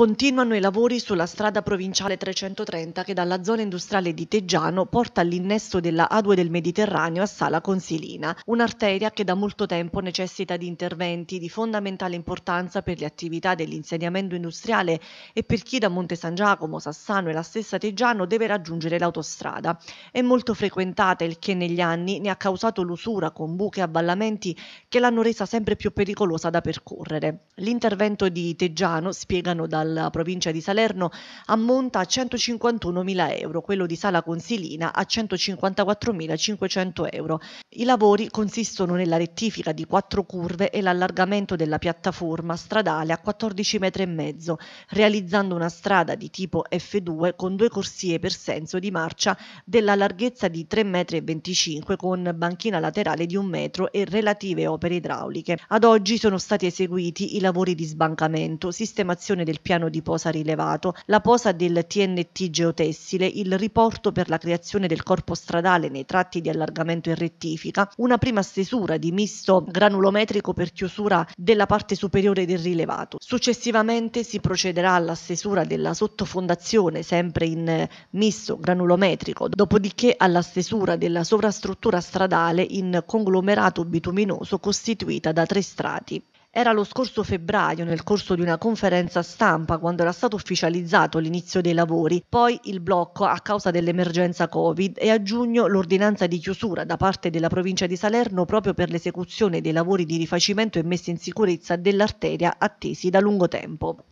Continuano i lavori sulla strada provinciale 330 che dalla zona industriale di Teggiano porta all'innesto della A2 del Mediterraneo a Sala Consilina, un'arteria che da molto tempo necessita di interventi di fondamentale importanza per le attività dell'insediamento industriale e per chi da Monte San Giacomo, Sassano e la stessa Teggiano deve raggiungere l'autostrada. È molto frequentata il che negli anni ne ha causato l'usura con buche e avvallamenti che l'hanno resa sempre più pericolosa da percorrere. L'intervento di Teggiano, spiegano dal alla provincia di Salerno ammonta a 151.000 euro, quello di Sala Consilina a 154.500 euro. I lavori consistono nella rettifica di quattro curve e l'allargamento della piattaforma stradale a 14,5 m, realizzando una strada di tipo F2 con due corsie per senso di marcia della larghezza di 3,25 m con banchina laterale di un metro e relative opere idrauliche. Ad oggi sono stati eseguiti i lavori di sbancamento, sistemazione del piano piano di posa rilevato, la posa del TNT geotessile, il riporto per la creazione del corpo stradale nei tratti di allargamento e rettifica, una prima stesura di misto granulometrico per chiusura della parte superiore del rilevato. Successivamente si procederà alla stesura della sottofondazione sempre in misto granulometrico, dopodiché alla stesura della sovrastruttura stradale in conglomerato bituminoso costituita da tre strati. Era lo scorso febbraio, nel corso di una conferenza stampa, quando era stato ufficializzato l'inizio dei lavori, poi il blocco a causa dell'emergenza Covid e a giugno l'ordinanza di chiusura da parte della provincia di Salerno proprio per l'esecuzione dei lavori di rifacimento e messa in sicurezza dell'arteria attesi da lungo tempo.